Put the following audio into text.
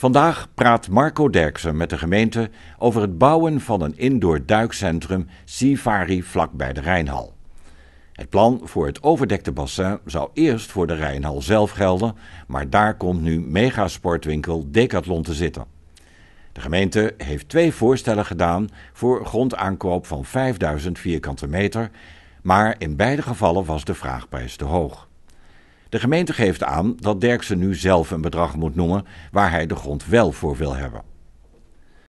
Vandaag praat Marco Derksen met de gemeente over het bouwen van een indoor duikcentrum Sifari vlakbij de Rijnhal. Het plan voor het overdekte bassin zou eerst voor de Rijnhal zelf gelden, maar daar komt nu megasportwinkel Decathlon te zitten. De gemeente heeft twee voorstellen gedaan voor grondaankoop van 5000 vierkante meter, maar in beide gevallen was de vraagprijs te hoog. De gemeente geeft aan dat Derksen nu zelf een bedrag moet noemen waar hij de grond wel voor wil hebben.